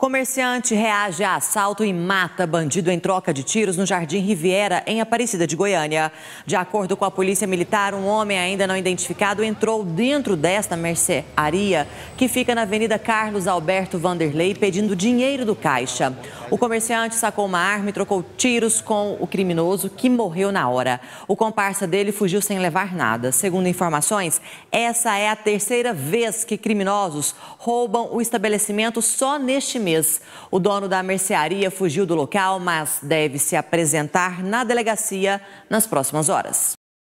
Comerciante reage a assalto e mata bandido em troca de tiros no Jardim Riviera, em Aparecida de Goiânia. De acordo com a Polícia Militar, um homem ainda não identificado entrou dentro desta mercearia, que fica na Avenida Carlos Alberto Vanderlei, pedindo dinheiro do caixa. O comerciante sacou uma arma e trocou tiros com o criminoso, que morreu na hora. O comparsa dele fugiu sem levar nada. Segundo informações, essa é a terceira vez que criminosos roubam o estabelecimento só neste mês. O dono da mercearia fugiu do local, mas deve se apresentar na delegacia nas próximas horas.